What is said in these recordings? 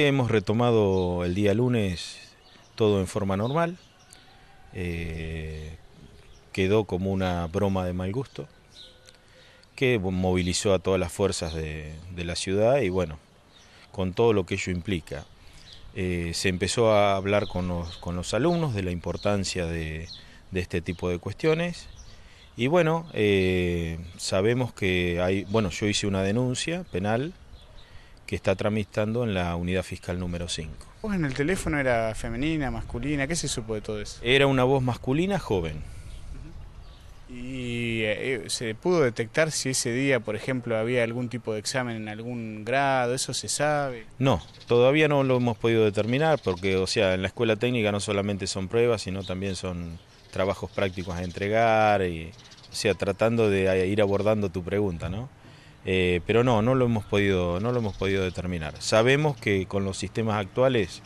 Hemos retomado el día lunes todo en forma normal. Eh, quedó como una broma de mal gusto que movilizó a todas las fuerzas de, la ciudad y bueno, con todo lo que ello implica. Eh, se empezó a hablar con los, alumnos de la importancia de, este tipo de cuestiones y bueno, eh, sabemos que hay, bueno, yo hice una denuncia penal que está tramitando en la unidad fiscal número 5. ¿Vos en el teléfono era femenina, masculina? ¿Qué se supo de todo eso? Era una voz masculina joven. ¿Y eh, eh, se pudo detectar si ese día, por ejemplo, había algún tipo de examen en algún grado? ¿Eso se sabe? No, todavía no lo hemos podido determinar porque, o sea, en la escuela técnica no solamente son pruebas, sino también son trabajos prácticos a entregar y, o sea, tratando de eh, ir abordando tu pregunta, ¿no? Eh, pero no, no lo, hemos podido, no lo hemos podido determinar. Sabemos que con los sistemas actuales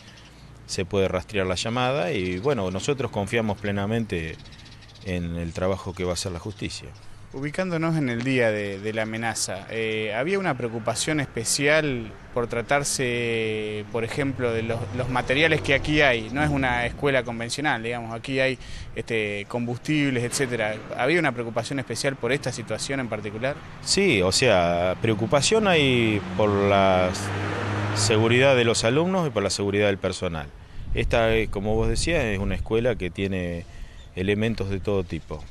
se puede rastrear la llamada y bueno, nosotros confiamos plenamente en el trabajo que va a hacer la justicia. Ubicándonos en el día de, la amenaza, eh, ¿había una preocupación especial por tratarse, por ejemplo, de los, materiales que aquí hay? No es una escuela convencional, digamos, aquí hay este, combustibles, etcétera. ¿Había una preocupación especial por esta situación en particular? Sí, o sea, preocupación hay por la seguridad de los alumnos y por la seguridad del personal. Esta, como vos decías, es una escuela que tiene elementos de todo tipo.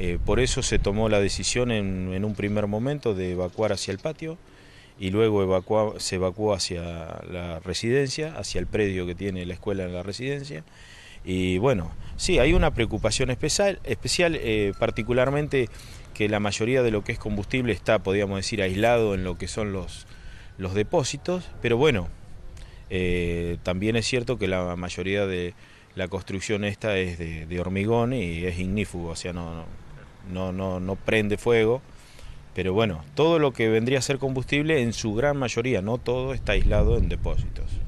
Eh, por eso se tomó la decisión en, un primer momento de evacuar hacia el patio y luego se evacuó hacia la residencia, hacia el predio que tiene la escuela en la residencia. Y bueno, sí, hay una preocupación especial, eh, particularmente que la mayoría de lo que es combustible está, podríamos decir, aislado en lo que son los, los depósitos, pero bueno, eh, también es cierto que la mayoría de la construcción esta es de, hormigón y es ignífugo, o sea, no, no no, no, no prende fuego. Pero bueno, todo lo que vendría a ser combustible, en su gran mayoría, no todo, está aislado en depósitos.